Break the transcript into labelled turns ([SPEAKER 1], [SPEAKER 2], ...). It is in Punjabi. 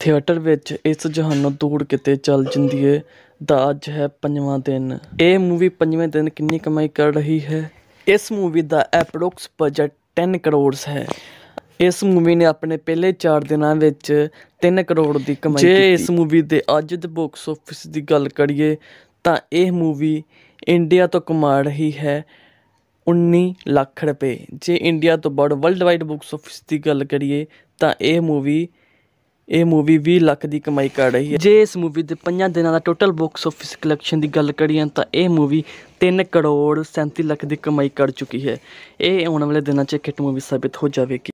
[SPEAKER 1] ਥੀਏਟਰ ਵਿੱਚ ਇਸ ਜਹਾਨੋਂ ਦੂੜ ਕਿਤੇ ਚੱਲ ਏ ਦਾ ਅੱਜ ਹੈ ਪੰਜਵਾਂ ਦਿਨ ਇਹ ਮੂਵੀ ਪੰਜਵੇਂ ਦਿਨ ਕਿੰਨੀ ਕਮਾਈ ਕਰ ਰਹੀ ਹੈ ਇਸ ਮੂਵੀ ਦਾ ਐਪਰੋਕਸ ਬਜਟ 10 ਕਰੋੜਸ ਹੈ ਇਸ ਮੂਵੀ ਨੇ ਆਪਣੇ ਪਹਿਲੇ 4 ਦਿਨਾਂ ਵਿੱਚ 3 ਕਰੋੜ ਦੀ ਕਮਾਈ ਕੀਤੀ ਜੇ ਇਸ ਮੂਵੀ ਦੇ ਅੱਜ ਦੇ ਬਾਕਸ ਆਫਿਸ ਦੀ ਗੱਲ ਕਰੀਏ ਤਾਂ ਇਹ ਮੂਵੀ ਇੰਡੀਆ ਤੋਂ ਕਮਾ ਰਹੀ ਹੈ 19 ਲੱਖ ਰੁਪਏ ਜੇ ਇੰਡੀਆ ਤੋਂ ਬਾਅਦ ਵਰਲਡ ਵਾਈਡ ਬਾਕਸ ਆਫਿਸ ਦੀ ਗੱਲ ਕਰੀਏ ਤਾਂ ਇਹ ਮੂਵੀ ਇਹ ਮੂਵੀ 20 ਲੱਖ ਦੀ ਕਮਾਈ ਕਰ ਰਹੀ ਹੈ ਜੇ ਇਸ ਮੂਵੀ ਦੇ 5 ਦਿਨਾਂ ਦਾ ਟੋਟਲ ਬਾਕਸ ਆਫਿਸ ਕਲੈਕਸ਼ਨ ਦੀ ਗੱਲ ਕਰੀਏ ਤਾਂ ਇਹ ਮੂਵੀ 3 ਕਰੋੜ 37 ਲੱਖ ਦੀ ਕਮਾਈ ਕਰ ਚੁੱਕੀ ਹੈ
[SPEAKER 2] ਇਹ ਆਉਣ ਵਾਲੇ ਦਿਨਾਂ 'ਚ ਇੱਕ ਹਿੱਟ ਮੂਵੀ ਸਾਬਿਤ ਹੋ ਜਾਵੇਗੀ